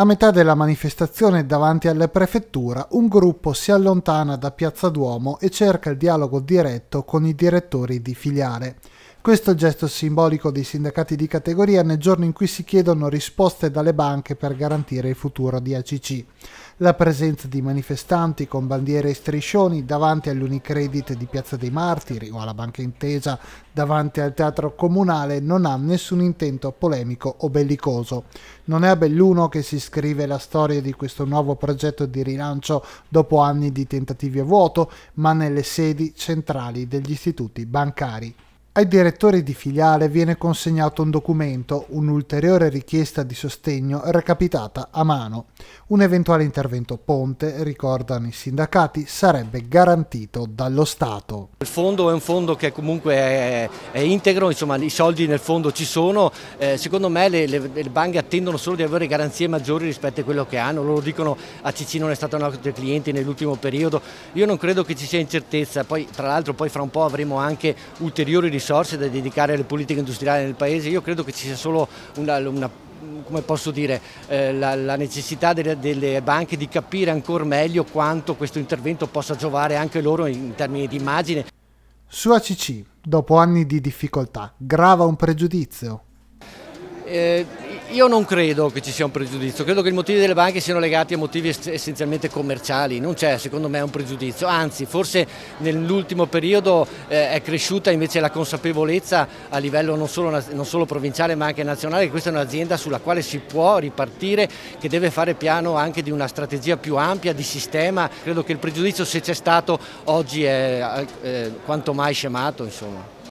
A metà della manifestazione davanti alla prefettura, un gruppo si allontana da Piazza Duomo e cerca il dialogo diretto con i direttori di filiale. Questo è il gesto simbolico dei sindacati di categoria nel giorno in cui si chiedono risposte dalle banche per garantire il futuro di ACC la presenza di manifestanti con bandiere e striscioni davanti all'Unicredit di Piazza dei Martiri o alla Banca Intesa davanti al Teatro Comunale non ha nessun intento polemico o bellicoso. Non è a Belluno che si scrive la storia di questo nuovo progetto di rilancio dopo anni di tentativi a vuoto, ma nelle sedi centrali degli istituti bancari. Ai direttori di filiale viene consegnato un documento, un'ulteriore richiesta di sostegno recapitata a mano. Un eventuale intervento ponte, ricordano i sindacati, sarebbe garantito dallo Stato. Il fondo è un fondo che comunque è, è integro, insomma i soldi nel fondo ci sono, eh, secondo me le, le, le, banche attendono solo di avere garanzie maggiori rispetto a quello che hanno, loro dicono a Cicino non è stato un altro cliente nell'ultimo periodo, io non credo che ci sia incertezza, poi tra l'altro poi fra un po' avremo anche ulteriori risorse risorse da dedicare alle politiche industriali nel Paese, io credo che ci sia solo una, una come posso dire, eh, la, la, necessità delle, delle, banche di capire ancora meglio quanto questo intervento possa giovare anche loro in termini di immagine. Su ACC, dopo anni di difficoltà, grava un pregiudizio? Eh, io non credo che ci sia un pregiudizio, credo che i motivi delle banche siano legati a motivi essenzialmente commerciali, non c'è secondo me un pregiudizio, anzi forse nell'ultimo periodo eh, è cresciuta invece la consapevolezza a livello non solo, non solo, provinciale ma anche nazionale che questa è un'azienda sulla quale si può ripartire, che deve fare piano anche di una strategia più ampia, di sistema, credo che il pregiudizio se c'è stato oggi è eh, quanto mai scemato. Insomma.